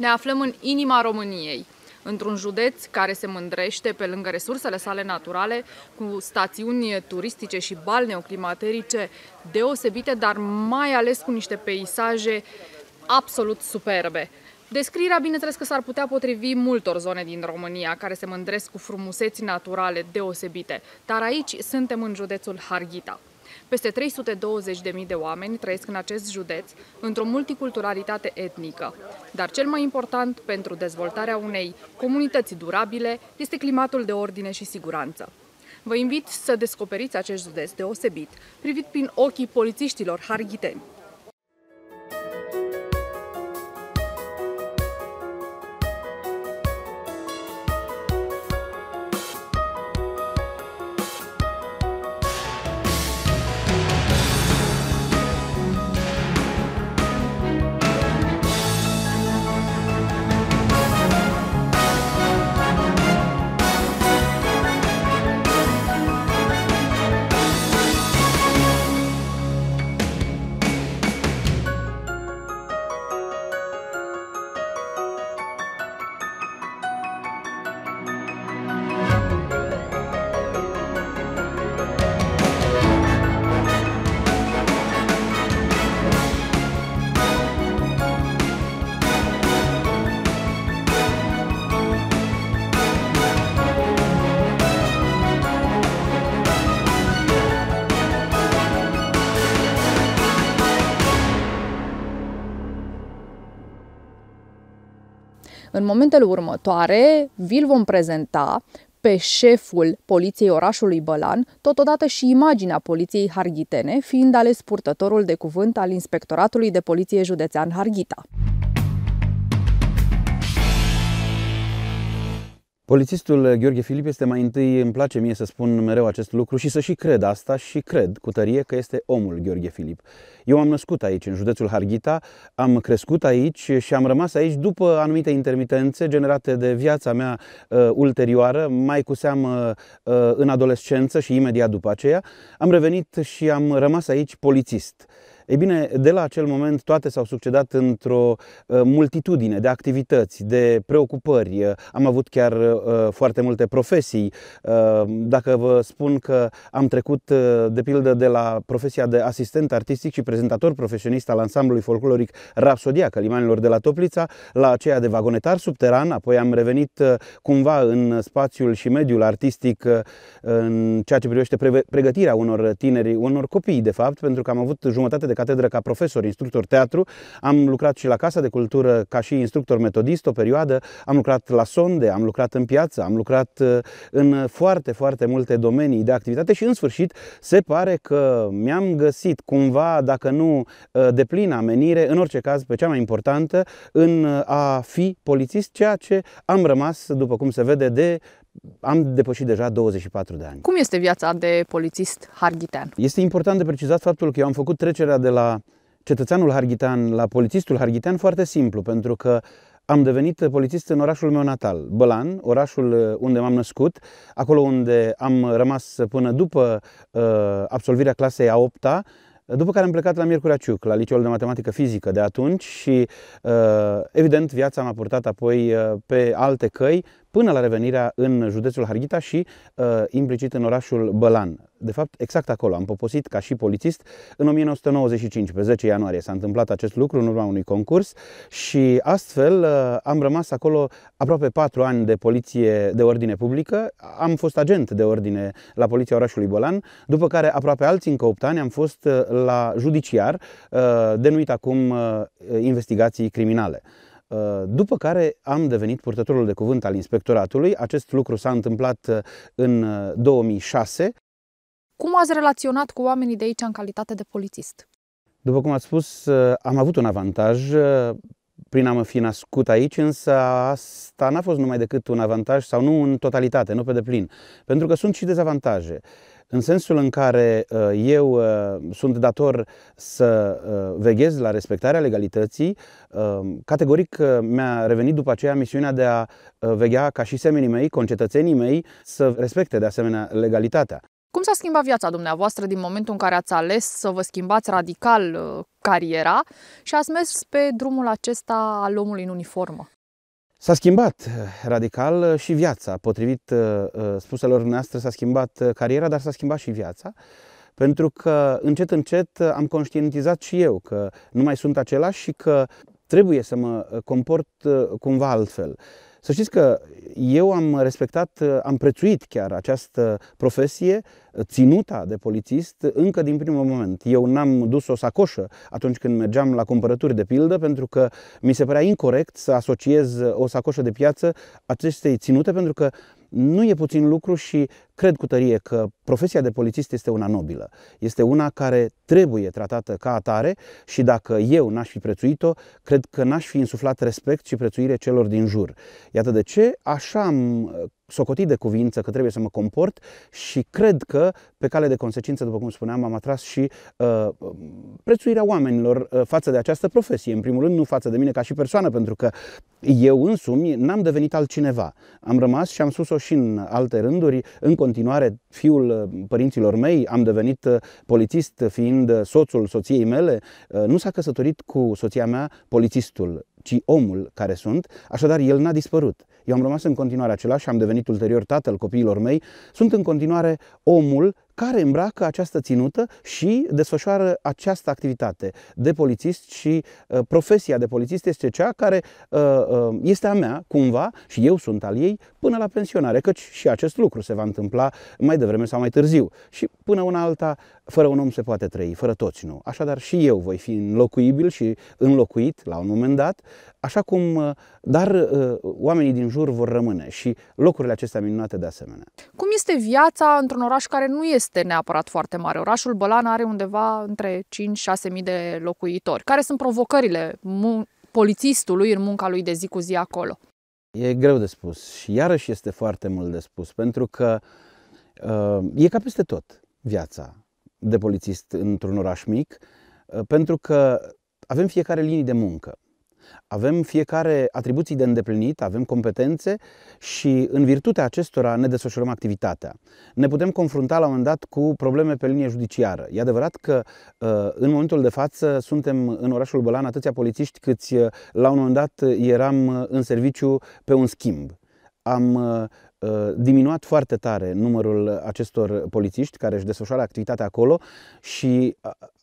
Ne aflăm în inima României, într-un județ care se mândrește pe lângă resursele sale naturale cu stațiuni turistice și balneoclimaterice deosebite, dar mai ales cu niște peisaje absolut superbe. Descrierea, bineînțeles că s-ar putea potrivi multor zone din România care se mândresc cu frumuseți naturale deosebite, dar aici suntem în județul Harghita. Peste 320.000 de oameni trăiesc în acest județ, într-o multiculturalitate etnică. Dar cel mai important pentru dezvoltarea unei comunități durabile este climatul de ordine și siguranță. Vă invit să descoperiți acest județ deosebit, privit prin ochii polițiștilor harghiteni. În momentele următoare vi-l vom prezenta pe șeful poliției orașului Bălan, totodată și imaginea poliției harghitene, fiind ales purtătorul de cuvânt al Inspectoratului de Poliție Județean Harghita. Polițistul Gheorghe Filip este mai întâi, îmi place mie să spun mereu acest lucru și să și cred asta și cred cu tărie că este omul Gheorghe Filip. Eu am născut aici, în județul Harghita, am crescut aici și am rămas aici după anumite intermitențe generate de viața mea uh, ulterioară, mai cu seamă uh, în adolescență și imediat după aceea. Am revenit și am rămas aici polițist. Ei bine, de la acel moment toate s-au succedat într-o uh, multitudine de activități, de preocupări. Uh, am avut chiar uh, foarte multe profesii. Dacă vă spun că am trecut, de pildă, de la profesia de asistent artistic și prezentator profesionist al ansamblului folcloric Rapsodia Calimanilor de la Toplița, la aceea de vagonetar subteran, apoi am revenit cumva în spațiul și mediul artistic în ceea ce privește pregătirea unor tineri, unor copii, de fapt, pentru că am avut jumătate de catedră ca profesor, instructor teatru, am lucrat și la Casa de Cultură ca și instructor metodist o perioadă, am lucrat la sonde, am lucrat în piață, am lucrat uh, în foarte, foarte multe domenii de activitate și în sfârșit se pare că mi-am găsit cumva, dacă nu uh, de plină amenire, în orice caz pe cea mai importantă, în uh, a fi polițist, ceea ce am rămas, după cum se vede, de am depășit deja 24 de ani. Cum este viața de polițist harghitean? Este important de precizat faptul că eu am făcut trecerea de la cetățeanul harghitean la polițistul harghitean foarte simplu, pentru că am devenit polițist în orașul meu natal, Bălan, orașul uh, unde m-am născut, acolo unde am rămas până după uh, absolvirea clasei a 8-a, după care am plecat la Miercurea Ciuc, la liceul de matematică fizică de atunci și uh, evident viața m-a purtat apoi uh, pe alte căi, până la revenirea în județul Harghita și uh, implicit în orașul Bălan. De fapt, exact acolo am poposit ca și polițist. În 1995, pe 10 ianuarie, s-a întâmplat acest lucru în urma unui concurs și astfel uh, am rămas acolo aproape 4 ani de poliție de ordine publică. Am fost agent de ordine la poliția orașului Bălan, după care aproape alții încă 8 ani am fost uh, la judiciar, uh, denuit acum uh, investigații criminale. Uh, după care am devenit purtătorul de cuvânt al inspectoratului. Acest lucru s-a întâmplat uh, în 2006. Uh, cum ați relaționat cu oamenii de aici în calitate de polițist? După cum ați spus, am avut un avantaj prin a mă fi născut aici, însă asta n-a fost numai decât un avantaj sau nu în totalitate, nu pe deplin, pentru că sunt și dezavantaje. Uh, în sensul în care uh, eu uh, sunt dator să uh, veghez la respectarea legalității, categoric mi-a revenit după aceea misiunea de a veghea ca și semenii mei, concetățenii mei, să respecte de asemenea legalitatea. Cum s-a schimbat viața dumneavoastră din momentul în care ați ales să vă schimbați radical cariera și ați mers pe drumul acesta al omului în uniformă? S-a schimbat eh, radical eh, și viața. Potrivit eh, spuselor noastre, s-a schimbat cariera, dar s-a schimbat și viața. Pentru că încet, încet am conștientizat și eu că nu mai sunt același și că trebuie să mă comport cumva altfel. Să știți că eu am respectat, am prețuit chiar această profesie, ținuta de polițist, încă din primul moment. Eu n-am dus o sacoșă atunci când mergeam la cumpărături, de pildă, pentru că mi se părea incorrect să asociez o sacoșă de piață acestei ținute, pentru că nu e puțin lucru și cred cu tărie că profesia de polițist este una nobilă, este una care trebuie tratată ca atare și dacă eu n-aș fi prețuit-o, cred că n-aș fi insuflat respect și prețuire celor din jur. Iată de ce așa am uh, socotit de cuvință că trebuie să mă comport și cred că pe cale de consecință, după cum spuneam, am atras și uh, prețuirea oamenilor uh, față de această profesie. În primul rând, nu față de mine ca și persoană, pentru că eu însumi n-am devenit altcineva. Am rămas și am spus-o și în alte rânduri, în continuare fiul uh, părinților mei, am devenit uh, polițist uh, fiind soțul soției mele, nu s-a căsătorit cu soția mea polițistul, ci omul care sunt, așadar el n-a dispărut. Eu am rămas în continuare același, am devenit ulterior tatăl copiilor mei, sunt în continuare omul care îmbracă această ținută și desfășoară această activitate de polițist și uh, profesia de polițist este cea care uh, uh, este a mea cumva și eu sunt al ei până la pensionare, căci și acest lucru se va întâmpla mai devreme sau mai târziu și până una alta fără un om se poate trăi, fără toți nu. Așadar și eu voi fi înlocuibil și înlocuit la un moment dat așa cum, uh, dar uh, oamenii din jur vor rămâne și locurile acestea minunate de asemenea. Cum este viața într-un oraș care nu este neapărat foarte mare? Orașul Bălan are undeva între 5-6 mii de locuitori. Care sunt provocările polițistului în munca lui de zi cu zi acolo? E greu de spus și iarăși este foarte mult de spus, pentru că uh, e ca peste tot viața de polițist într-un oraș mic, uh, pentru că avem fiecare linii de muncă avem fiecare atribuții de îndeplinit, avem competențe și în virtutea acestora ne desfășurăm activitatea. Ne putem confrunta la un moment dat cu probleme pe linie judiciară. E adevărat că uh, în momentul de față suntem în orașul Bălan atâția polițiști cât uh, la un moment dat eram uh, în serviciu pe un schimb. Am diminuat foarte tare numărul acestor polițiști care își desfășoară activitatea acolo și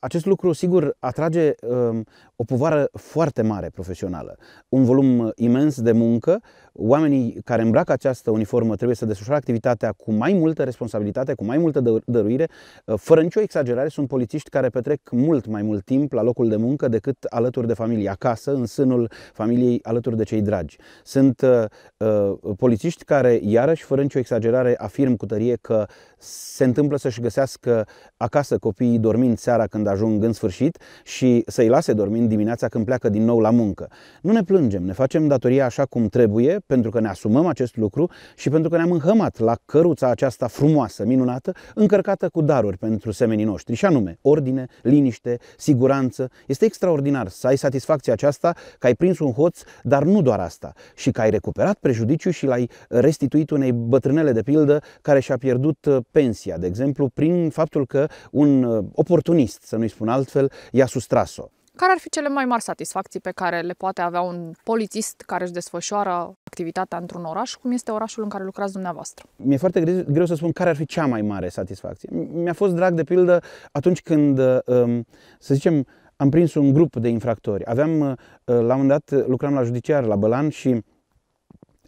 acest lucru, sigur, atrage um, o povară foarte mare profesională, un volum imens de muncă. Oamenii care îmbracă această uniformă trebuie să desfășoare activitatea cu mai multă responsabilitate, cu mai multă dăruire. Uh, fără nicio exagerare, sunt polițiști care petrec mult mai mult timp la locul de muncă decât alături de familie, acasă, în sânul familiei, alături de cei dragi. Sunt uh, uh polițiști care, iarăși, fără nicio exagerare, afirm cu tărie că se întâmplă să-și găsească acasă copiii dormind seara când ajung ajung în sfârșit și să-i lase dormind dimineața când pleacă din nou la muncă. Nu ne plângem, ne facem datoria așa cum trebuie, pentru că ne asumăm acest lucru și pentru că ne-am înhămat la căruța aceasta frumoasă, minunată, încărcată cu daruri pentru semenii noștri, și anume ordine, liniște, siguranță. Este extraordinar să ai satisfacția aceasta că ai prins un hoț, dar nu doar asta, și că ai recuperat prejudiciu și l-ai restituit unei bătrânele, de pildă, care și-a pierdut uh, pensia, de exemplu, prin faptul că un uh, oportunist, să nu-i spun altfel, i-a sustras-o. Care ar fi cele mai mari satisfacții pe care le poate avea un polițist care își desfășoară activitatea într-un oraș, cum este orașul în care lucrați dumneavoastră? Mi-e foarte greu să spun care ar fi cea mai mare satisfacție. Mi-a fost drag, de pildă, atunci când, um, să zicem, am prins un grup de infractori. Aveam, uh, la un moment dat, lucram la judiciar, la Bălan și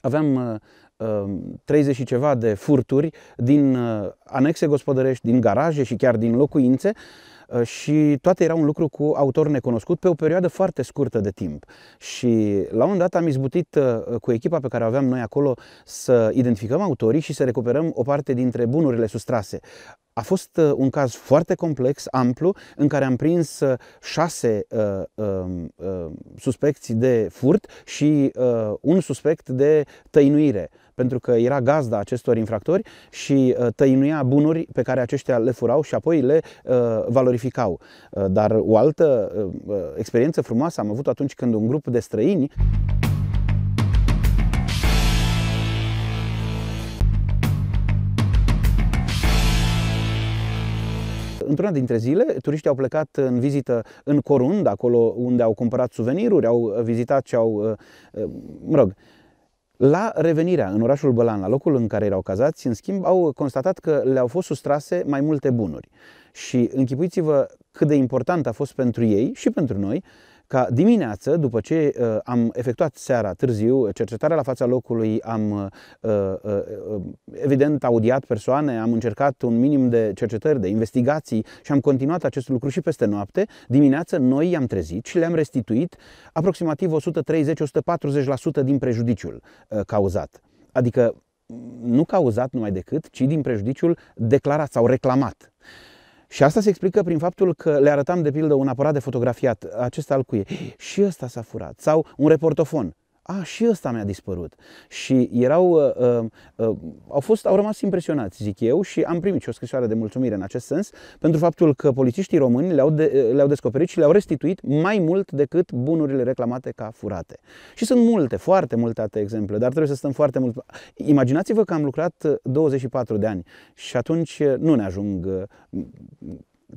aveam 30 uh, um, și ceva de furturi din uh, anexe gospodărești, din garaje și chiar din locuințe Uh, și toate erau un lucru cu autor necunoscut pe o perioadă foarte scurtă de timp. Și la un moment dat am izbutit uh, cu echipa pe care o aveam noi acolo să identificăm autorii și să recuperăm o parte dintre bunurile sustrase. A fost uh, un caz foarte complex, amplu, în care am prins uh, șase uh, uh, uh, suspecți de furt și uh, un suspect de tăinuire, pentru că era gazda acestor infractori și uh, tăinuia bunuri pe care aceștia le furau și apoi le uh, valorificau. Uh, dar o altă uh, uh experiență frumoasă am avut atunci când un grup de străini într-una dintre zile, turiștii au plecat în vizită în Corund, acolo unde au cumpărat suveniruri, au vizitat și au, uh, uh, mă rog, la revenirea în orașul Bălan, la locul în care erau cazați, în schimb, au constatat că le-au fost sustrase mai multe bunuri. Și închipuiți-vă cât de important a fost pentru ei și pentru noi ca dimineață, după ce uh, am efectuat seara târziu cercetarea la fața locului, am uh, uh, uh, evident audiat persoane, am încercat un minim de cercetări, de investigații și am continuat acest lucru și peste noapte, dimineață noi i-am trezit și le-am restituit aproximativ 130-140% din prejudiciul uh, cauzat. Adică nu cauzat numai decât, ci din prejudiciul declarat sau reclamat și asta se explică prin faptul că le arătam de pildă un aparat de fotografiat, acesta al cuie. Și ăsta s-a furat. Sau un reportofon a, și ăsta mi-a dispărut. Și erau, uh, uh, uh, au fost, au rămas impresionați, zic eu, și am primit și o scrisoare de mulțumire în acest sens, pentru faptul că polițiștii români le-au, de, uh, le-au descoperit și le-au restituit mai mult decât bunurile reclamate ca furate. Și sunt multe, foarte multe alte exemple, dar trebuie să stăm foarte mult. Imaginați-vă că am lucrat 24 uh, de ani și atunci nu ne ajung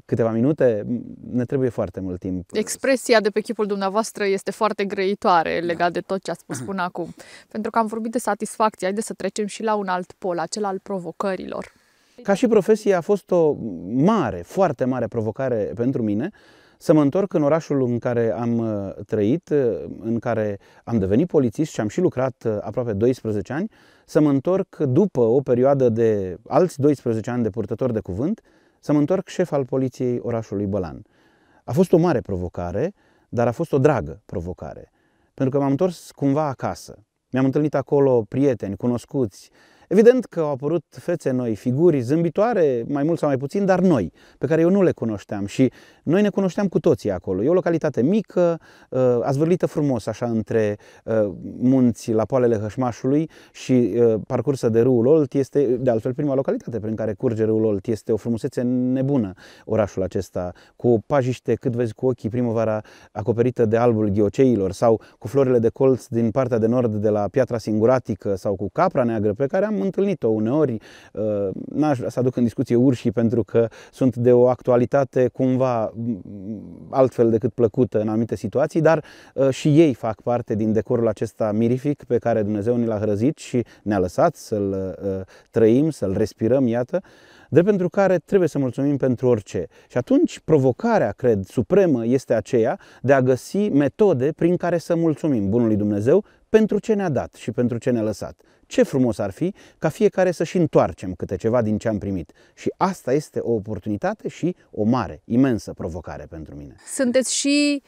câteva minute, ne trebuie foarte mult timp. Expresia de pe chipul dumneavoastră este foarte grăitoare da. legat de tot ce ați spus până acum. Pentru că am vorbit de satisfacție, haideți să trecem și la un alt pol, acela al provocărilor. Ca și profesie a fost o mare, foarte mare provocare pentru mine să mă întorc în orașul în care am uh, trăit, uh, în care am devenit polițist și am și lucrat uh, aproape 12 ani, să mă întorc după o perioadă de alți 12 ani de purtător de cuvânt să mă întorc șef al poliției orașului Bălan. A fost o mare provocare, dar a fost o dragă provocare, pentru că m-am întors cumva acasă. Mi-am întâlnit acolo prieteni, cunoscuți, Evident că au apărut fețe noi, figuri zâmbitoare, mai mult sau mai puțin, dar noi, pe care eu nu le cunoșteam și noi ne cunoșteam cu toții acolo. E o localitate mică, uh, azvârlită frumos, așa, între uh, munți la poalele Hășmașului și uh, parcursă de râul Olt este, de altfel, prima localitate prin care curge râul Olt. Este o frumusețe nebună orașul acesta, cu pajiște cât vezi cu ochii primăvara acoperită de albul ghioceilor sau cu florile de colț din partea de nord de la Piatra Singuratică sau cu capra neagră pe care am întâlnit-o uneori. Uh, n-aș vrea să aduc în discuție urșii pentru că sunt de o actualitate cumva mm, altfel decât plăcută în anumite situații, dar uh, și ei fac parte din decorul acesta mirific pe care Dumnezeu ni l-a hrăzit și ne-a lăsat să-l uh, trăim, să-l respirăm, iată drept pentru care trebuie să mulțumim pentru orice. Și atunci provocarea, cred, supremă este aceea de a găsi metode prin care să mulțumim Bunului Dumnezeu pentru ce ne-a dat și pentru ce ne-a lăsat. Ce frumos ar fi ca fiecare să-și întoarcem câte ceva din ce am primit. Și asta este o oportunitate și o mare, imensă provocare pentru mine. Sunteți și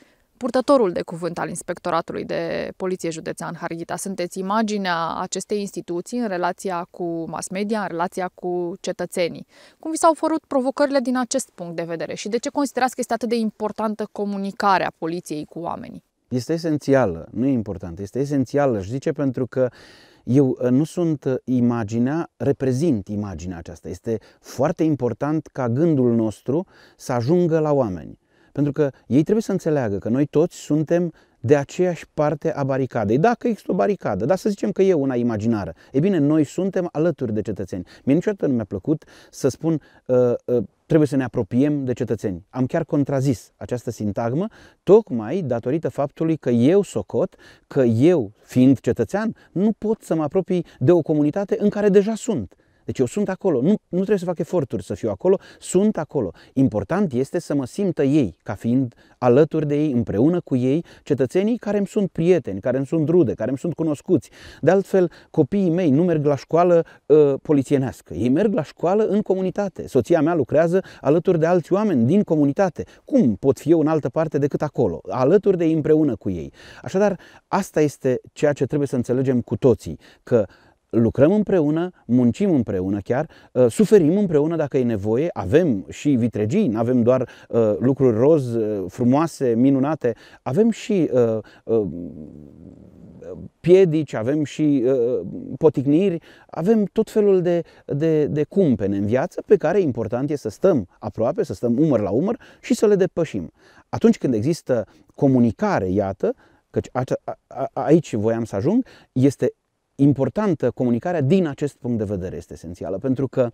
purtătorul de cuvânt al Inspectoratului de Poliție Județean Harghita. Sunteți imaginea acestei instituții în relația cu mass media, în relația cu cetățenii. Cum vi s-au fărut provocările din acest punct de vedere și de ce considerați că este atât de importantă comunicarea poliției cu oamenii? Este esențială, nu e importantă, este esențială, își zice, pentru că eu uh, nu sunt uh, imaginea, reprezint imaginea aceasta. Este foarte important ca gândul nostru să ajungă la oameni. Pentru că ei trebuie să înțeleagă că noi toți suntem de aceeași parte a baricadei. Dacă există o baricadă, dar să zicem că e una imaginară, e bine, noi suntem alături de cetățeni. Mie niciodată nu mi-a plăcut să spun uh, uh, trebuie să ne apropiem de cetățeni. Am chiar contrazis această sintagmă, tocmai datorită faptului că eu socot, că eu, fiind cetățean, nu pot să mă apropii de o comunitate în care deja sunt. Deci eu sunt acolo, nu, nu trebuie să fac eforturi să fiu acolo, sunt acolo. Important este să mă simtă ei, ca fiind alături de ei, împreună cu ei, cetățenii care îmi sunt prieteni, care îmi sunt rude, care îmi sunt cunoscuți. De altfel, copiii mei nu merg la școală uh, polițienească, ei merg la școală în comunitate. Soția mea lucrează alături de alți oameni din comunitate. Cum pot fi eu în altă parte decât acolo? Alături de ei, împreună cu ei. Așadar, asta este ceea ce trebuie să înțelegem cu toții, că uh, lucrăm împreună, muncim împreună chiar, uh, suferim împreună dacă e nevoie, avem și vitregii, nu avem doar uh, lucruri roz, uh, frumoase, minunate, avem și piedici, avem și poticniri, avem tot felul de, de, de cumpene în viață pe care important e să stăm aproape, să stăm umăr la umăr și să le depășim. Atunci când există comunicare, iată, căci aici voiam să ajung, este importantă comunicarea din acest punct de vedere este esențială, pentru că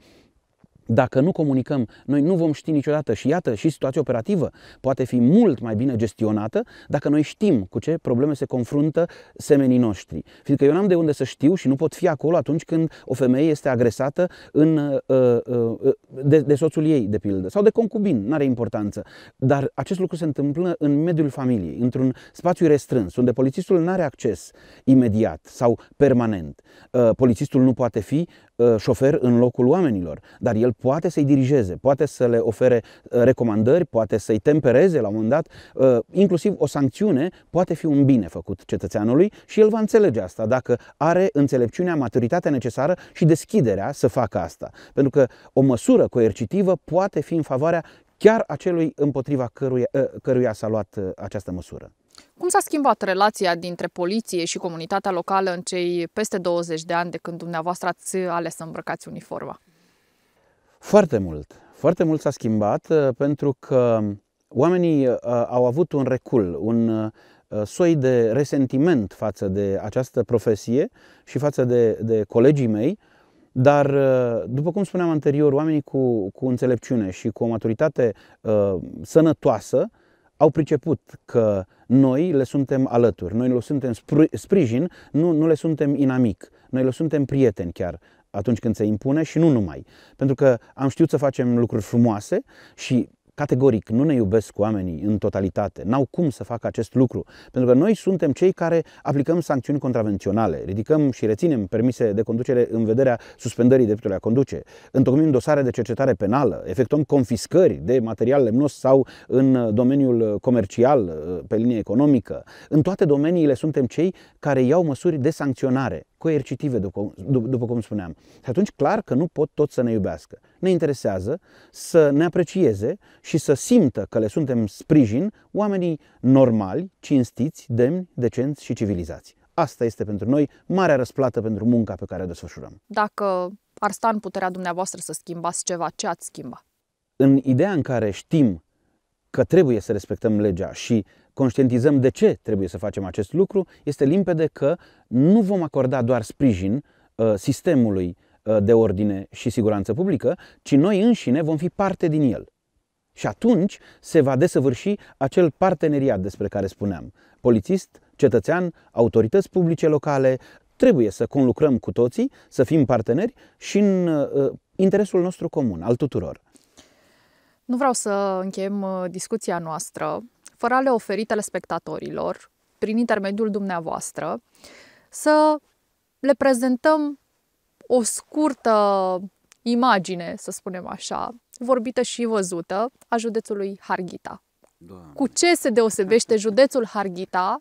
dacă nu comunicăm, noi nu vom ști niciodată și iată, și situația operativă poate fi mult mai bine gestionată dacă noi știm cu ce probleme se confruntă semenii noștri. Fiindcă eu n-am de unde să știu și nu pot fi acolo atunci când o femeie este agresată în, uh, uh, de, de soțul ei, de pildă, sau de concubin, nu are importanță. Dar acest lucru se întâmplă în mediul familiei, într-un spațiu restrâns, unde polițistul nu are acces imediat sau permanent. Uh, polițistul nu poate fi Uh, șofer în locul oamenilor, dar el poate să-i dirigeze, poate să le ofere uh, recomandări, poate să-i tempereze la un moment dat, uh, inclusiv o sancțiune poate fi un bine făcut cetățeanului și el va înțelege asta dacă are înțelepciunea, maturitatea necesară și deschiderea să facă asta. Pentru că o măsură coercitivă poate fi în favoarea chiar acelui împotriva căruia, căruia s-a luat această măsură. Cum s-a schimbat relația dintre poliție și comunitatea locală în cei peste 20 de ani de când dumneavoastră ați ales să îmbrăcați uniforma? Foarte mult. Foarte mult s-a schimbat uh, pentru că oamenii uh, au avut un recul, un uh, soi de resentiment față de această profesie și față de, de colegii mei, dar, după cum spuneam anterior, oamenii cu, cu înțelepciune și cu o maturitate uh, sănătoasă au priceput că uh, noi le suntem alături, noi le suntem sprijin, nu, nu le suntem inamic, noi le suntem prieteni chiar atunci când se impune și nu numai. Pentru că am știut să facem lucruri frumoase și categoric nu ne iubesc oamenii în totalitate, n-au cum să facă acest lucru, pentru că noi suntem cei care aplicăm sancțiuni contravenționale, ridicăm și reținem permise de conducere în vederea suspendării dreptului a conduce, întocmim dosare de cercetare penală, efectuăm confiscări de material lemnos sau în uh, domeniul uh, comercial, uh, pe linie economică. În toate domeniile suntem cei care iau măsuri de sancționare, coercitive, după, după cum spuneam. Și atunci, clar că nu pot tot să ne iubească ne interesează să ne aprecieze și să simtă că le suntem sprijin oamenii normali, cinstiți, demni, decenți și civilizați. Asta este pentru noi marea răsplată pentru munca pe care o desfășurăm. Dacă ar sta în puterea dumneavoastră să schimbați ceva, ce ați schimba? În ideea în care știm că trebuie să respectăm legea și conștientizăm de ce trebuie să facem acest lucru, este limpede că nu vom acorda doar sprijin uh, sistemului Uh, de ordine și siguranță publică, ci noi înșine vom fi parte din el. Și atunci se va desăvârși acel parteneriat despre care spuneam. Polițist, cetățean, autorități publice locale, trebuie să conlucrăm cu toții, să fim parteneri și în uh, uh interesul nostru comun, al tuturor. Nu vreau să încheiem uh, discuția noastră fără a le oferi telespectatorilor, prin intermediul dumneavoastră, să le prezentăm o scurtă imagine, să spunem așa, vorbită și văzută, a județului Harghita. Doamne. Cu ce se deosebește județul Harghita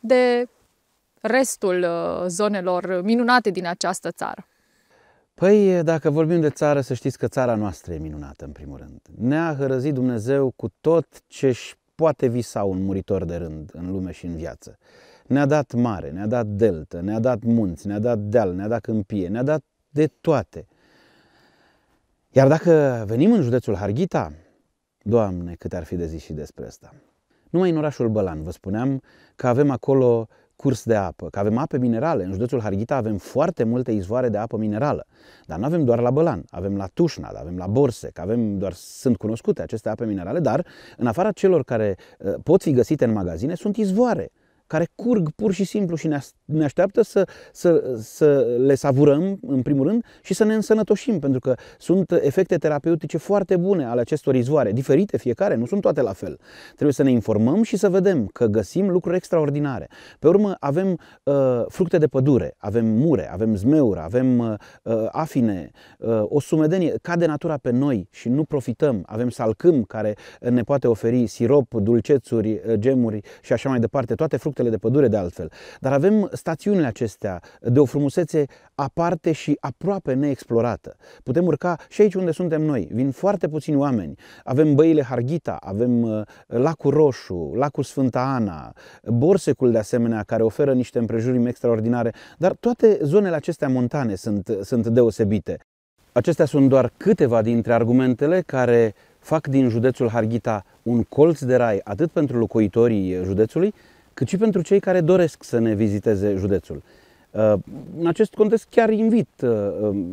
de restul uh, zonelor minunate din această țară? Păi, dacă vorbim de țară, să știți că țara noastră e minunată, în primul rând. Ne-a hărăzit Dumnezeu cu tot ce-și poate visa un muritor de rând în lume și în viață. Ne-a dat mare, ne-a dat deltă, ne-a dat munți, ne-a dat deal, ne-a dat câmpie, ne-a dat de toate. Iar dacă venim în județul Harghita, Doamne, cât ar fi de zis și despre asta. Numai în orașul Bălan vă spuneam că avem acolo curs de apă, că avem ape minerale. În județul Harghita avem foarte multe izvoare de apă minerală, dar nu avem doar la Bălan, avem la Tușna, avem la Borsec, avem doar, sunt cunoscute aceste ape minerale, dar în afara celor care eh, pot fi găsite în magazine, sunt izvoare care curg pur și simplu și ne ne așteaptă să, să, să le savurăm, în primul rând, și să ne însănătoșim, pentru că sunt efecte terapeutice foarte bune ale acestor izvoare, diferite fiecare, nu sunt toate la fel. Trebuie să ne informăm și să vedem că găsim lucruri extraordinare. Pe urmă, avem uh, fructe de pădure, avem mure, avem zmeură, avem uh, uh, afine, uh, o sumedenie, cade natura pe noi și nu profităm. Avem salcâm care ne poate oferi sirop, dulcețuri, uh, gemuri și așa mai departe, toate fructele de pădure de altfel. Dar avem stațiunile acestea de o frumusețe aparte și aproape neexplorată. Putem urca și aici unde suntem noi. Vin foarte puțini oameni. Avem băile Harghita, avem uh, Lacul Roșu, Lacul Sfânta Ana, Borsecul de asemenea, care oferă niște împrejurimi extraordinare, dar toate zonele acestea montane sunt, sunt deosebite. Acestea sunt doar câteva dintre argumentele care fac din județul Harghita un colț de rai atât pentru locuitorii județului, cât și pentru cei care doresc să ne viziteze județul. Uh, în acest context chiar invit uh, um,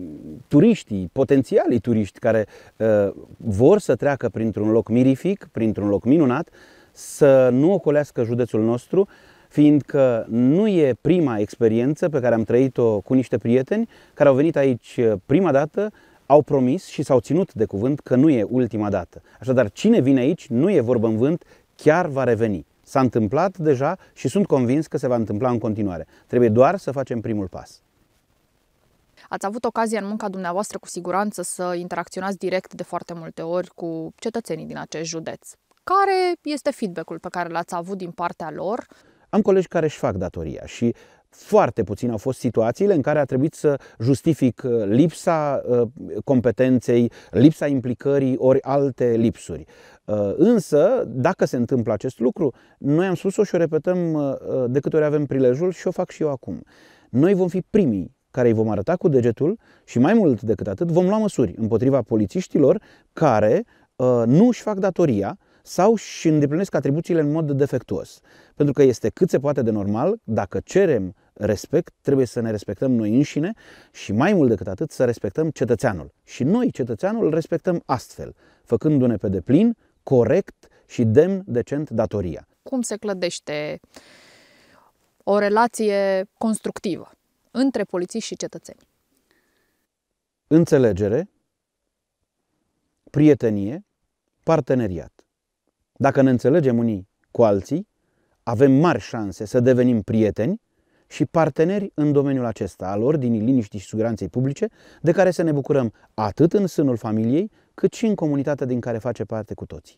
turiștii, potențialii turiști care uh, vor să treacă printr-un loc mirific, printr-un loc minunat, să nu ocolească județul nostru, fiindcă nu e prima experiență pe care am trăit-o cu niște prieteni care au venit aici prima dată, au promis și s-au ținut de cuvânt că nu e ultima dată. Așadar, cine vine aici, nu e vorbă în vânt, chiar va reveni. S-a întâmplat deja și sunt convins că se va întâmpla în continuare. Trebuie doar să facem primul pas. Ați avut ocazia în munca dumneavoastră cu siguranță să interacționați direct de foarte multe ori cu cetățenii din acest județ. Care este feedback-ul pe care l-ați avut din partea lor? Am colegi care își fac datoria și foarte puține au fost situațiile în care a trebuit să justific uh, lipsa uh, competenței, lipsa implicării ori alte lipsuri. Uh, însă, dacă se întâmplă acest lucru, noi am spus-o și o repetăm de câte ori avem prilejul și o fac și eu acum. Noi vom fi primii care îi vom arăta cu degetul și mai mult decât atât vom lua măsuri împotriva polițiștilor care nu își fac datoria sau își îndeplinesc atribuțiile în mod defectuos. Pentru că este cât se poate de normal dacă cerem respect, trebuie să ne respectăm noi înșine și mai mult decât atât să respectăm cetățeanul. Și noi, cetățeanul, îl respectăm astfel, făcându-ne pe deplin, corect și demn, decent datoria. Cum se clădește o relație constructivă între polițiști și cetățeni? Înțelegere, prietenie, parteneriat. Dacă ne înțelegem unii cu alții, avem mari șanse să devenim prieteni și parteneri în domeniul acesta al ordinii, liniștii și siguranței publice, de care să ne bucurăm atât în sânul familiei, cât și în comunitatea din care face parte cu toții.